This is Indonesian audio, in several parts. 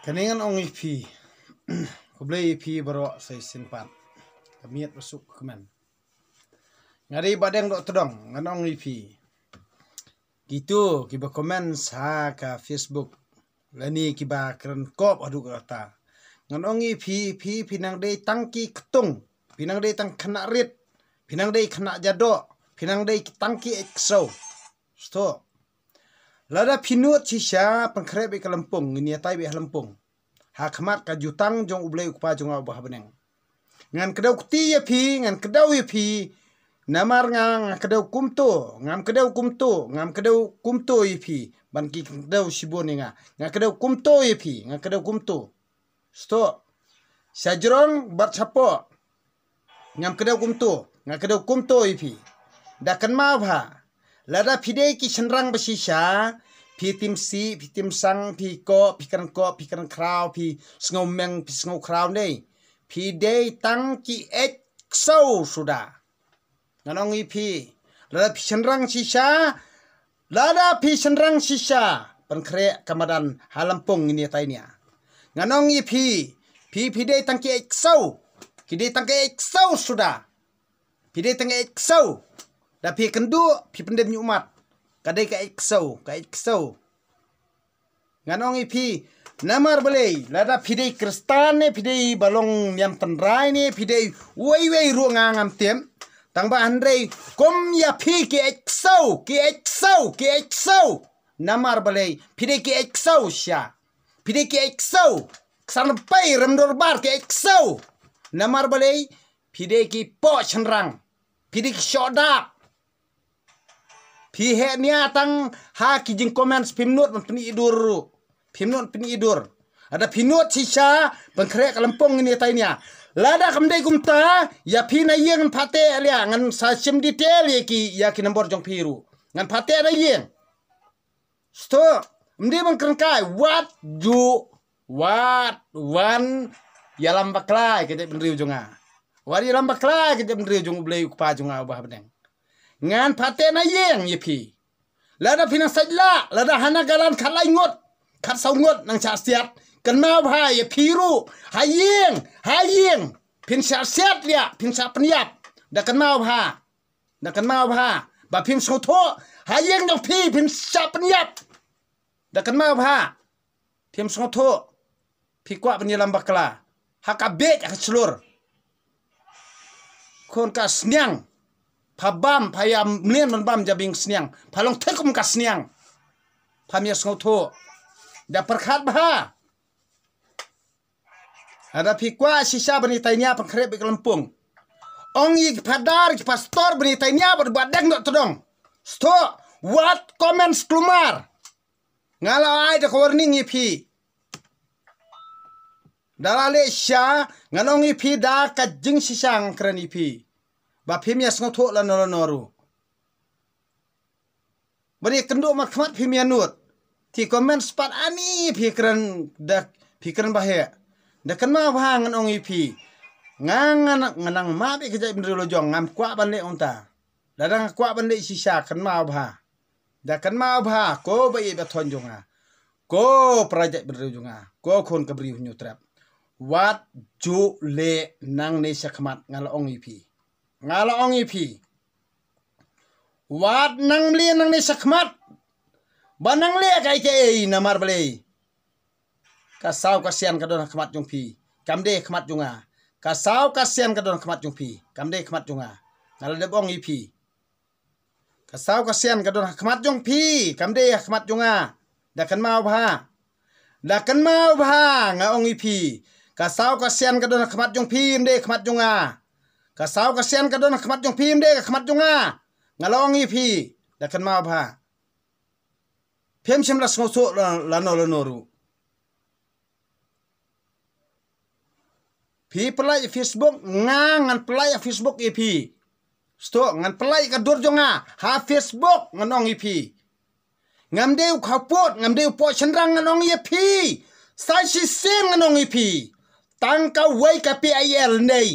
kaningan ong ipi kublai ipi baro sai simpan kamiat masuk kemen ngari badeng dok tudong, ngan ong ipi gitu kiba komen sa ka facebook lani kiba keren kop aduk kata ngan ong ipi pi pinang dei tangki ketung pinang dei tang kena rit pinang dei kena jado pinang dei tangki ekso stop Lada pinut cisha pengkrep ke lempung ini tai be lempung. Hakmat ka jutang jong ubley kupa jong abah beneng. Ngan kedau kuti ya pi, ngan kedau ya pi. Namar ngang kedau kumto, ngam kedau kumto, ngam kedau kumto ya pi. Ban ki kedau sibon nga. Ngam kedau kumto ya pi, ngam kedau kumto. Stop. Sajrong bercapo. Ngam kedau kumto, ngam kedau kumto ya pi. Dakan ma และวถ้าพี่ได้กิฉันรังประชิชาพี่ติมซีพี่ติมสังพี่ก็พี่กันก็พี่กันคราวพี่สงเมงพี่สงคราวนี่พี่ได้ตั้งกิเอ็กเซาสุดางั้นองอีพี่แล้พี่ฉันรังชิชาแล้าพี่ฉันรังชิชาเป็นเครกรรมดันฮาลัมปงนียไตเนี่ยงั้นองอีพี่พี่พี่ได้ตั้งกิเอ็กเซาพี่ได้ตั้งกิเอ็กเซาสุดาพี่ได้ตั้งกิเอ็กเซา da pi kendu pi pendem nyu mat kadai ka iksau ka iksau nganong ipi namar belei lada pidei kristan ne pidei balong yang tenrai ne pidei wei wei ruang ngam tem tangba andrei kom ya pi ki iksau ki iksau ki iksau namar belei pidei ki iksau sya pidei ki iksau sampai remdor bar ki iksau namar belei pidei ki po chenrang pidei ki shodak Pi he niatang ha kijing comments pimnut peni idur Pimnut peni idur. Ada pinut sisa pengkrek lempong ini tainya. Lada kamdai kumta ya pina yang pate alia ngan sasim detail ya ki ya ki nombor jong piru. Ngan pate ada yeng. Stop. Mdi mengkerengkai what you what one ya lambak lai kita bendriu ujungnya Wari ya lambak lai kita bendriu jong blei kupa jonga ubah beneng ngan pate na yeng yepi lada pina sajla lada hana garan khalai ngot khat sau ngot nang cha siat kenau bhai yepi ru hayeng hayeng pin cha siat lia pin cha pniap da kenau bha da kenau bha ba pin so tho hayeng dong pi pin cha pniap da kenau bha pin so tho pi kwa penyelam bakla hakabek ak selur kon ka snyang pabam paya mlian man bam jabing sniang palong tekum ka sniang pamia sngau tho da perkhat ba ada pikwa sisa bani tainya pangkre be lempung ong padar ki pastor bani tainya berbadang dok sto what comments klumar ngala ai da warning ipi dalale sya nganong ipi da kajing sisang kren ipi บาพิมยาสงทโละนรนรูบริกันดูมาขมัดพิมยานุดที่คอมเมนต์สปัดอันนี้พิกรันดักพิกรันบาเฮดักกันมาว่างันองอีพีงางงันงันนังมาไปกจะจายเป็นรูโลจงงามกว่าบันเลองตาดังกว่าบันเลชิชากันมาบ่าดักกันมาบ่าก็ไปอีบัตทอนจงอาก็ประจัยเป็นรูโอจงอาก็คนกับริวยุทรับวัดจุเลนังเนชขมัดงันลองอีพีงาละอองอีพีวัดนังเลียนนังในสักมัดบันนังเลียใจเจเอนามาร์เบลกะสาวกะเซียนกะโดนขมัดจงพีกำเดขมัดจงอากะสาวกะเซียนกะโดนขมัดจงพีกำเดขมัดจงอางาละเดบองอีพีกะสาวกะเซียนกะโดนขมัดจงพีกำเดขมัดจงอาดักกันมาพาดักกันมาพางาองอีพีกะสาวกะเซียนกะโดนขมัดจงพีมเดขมัดจงอากะสาวกะเซียนกะดนขมัดจงพิมเด้กะขมัดจงอ่างะลองอีพีละกันมาพาเพิมชิมละสงสุละนอละนอรูพีปลาย Facebook งางันปลาย Facebook อีพีสตงันปลายกะดุรจงอ่าหา Facebook งันองอีพีงําเดวข้าวโพดงําเดวปอชันรังงันองอีพีไซชิเซมงันองอีพีตังกะไว้กะปีไอเอลเนย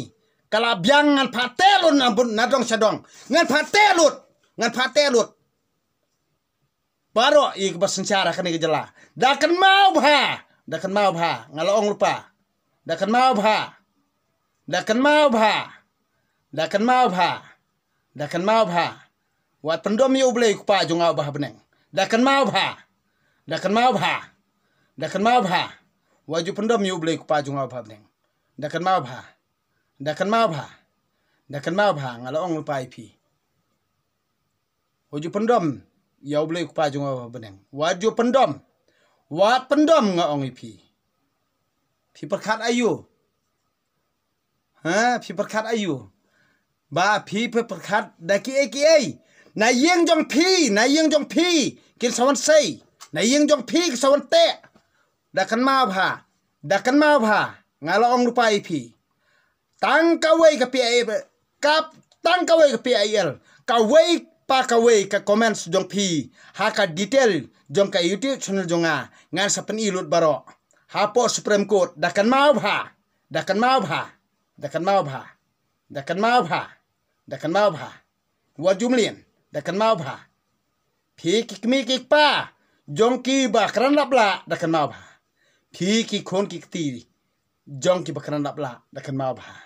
kala biang ngan patelut na bun na dong sedong ngan patelut ngan patelut baru ik bersencara kena gejala dakan mau bah dakan mau bah ngalong lupa dakan mau bah dakan mau bah dakan mau bah dakan mau bah wat pendom yu blei kupa jungau bah beneng dakan mau bah dakan mau bah dakan mau bah waju pendom yu blei kupa jungau bah beneng dakan mau bah dakan ma bha dakan ma bha ngala ong lupai phi hoju pendom yau blai kupa jungo beneng waju pendom wat pendom nga ong phi pi perkat ayu ha pi perkat ayu ba phi perkat daki eki ei na yeng jong pi, na yeng jong pi, kil sawan sei na yeng jong phi sawan te dakan ma bha dakan ma bha ngala ong lupai phi Tang kawai ka PIL. Kap tang ke ka PIL. Kawai pa kawai ka comments jong pi. Haka detail jong ka YouTube channel jonga. Ngan sapen ilut baro. Hapo Supreme Court. Dakan mau bha. Dakan mau bha. Dakan mau bha. Dakan mau bha. Dakan mau bha. Wa jumlin. Dakan mau bha. Pi kik mi kik pa. Jong ki bakran lapla. Dakan mau bha. Pi ki kon ki tiri. Jong ki bakran lapla. Dakan mau bha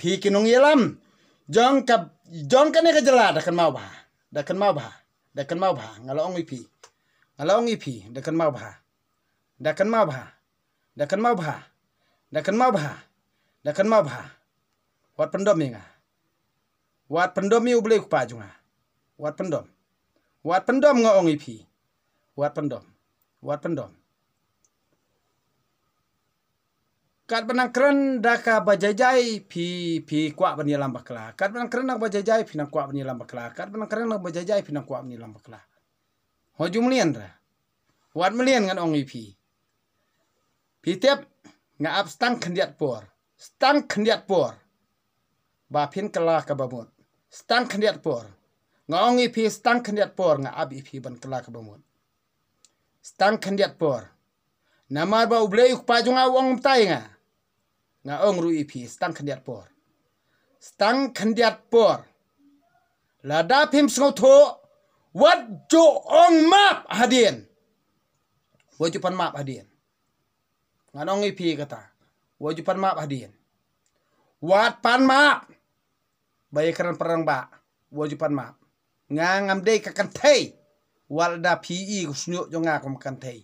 phi kinung yelam jong kap jong kane ke jela dakan mau bah dakan mau bah dakan mau bah ngalo ong ipi ngalo ong ipi dakan mau bah dakan mau bah dakan wat pendom inga wat pendom mi ublek pa junga wat pendom wat pendom ngo ong ipi wat pendom wat pendom kad benang keren daka bajajai pi pi kuak bani lam bakla kad benang keren nak bajajai pi nang kuak bani lam bakla kad benang keren nak bajajai pi nang kuak bani lam Hojum ho jumlian ra wat melian ngan ong ipi pi tep nga ap stang kendiat por stang kendiat por ba pin kala ka babut stang kendiat por nga ong ipi stang kendiat por nga ab ipi ban kala ka babut stang kendiat por namar ba ublei pajunga wong tai nga nga ong ru ipi stang khandiat por stang khandiat por la da phim sngau tho wat jo ong map hadien wo ju pan map hadien nga ong ipi kata wo ju pan map hadien wat pan map bay karan parang ba wo ju pan map nga ngam dei ka kan thei wal da pi i ku snyo jo nga kom kan thei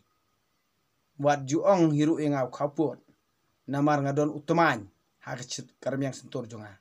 wat ju ong hiru e nga khapot namar ngadon don utamany haka chit yang jonga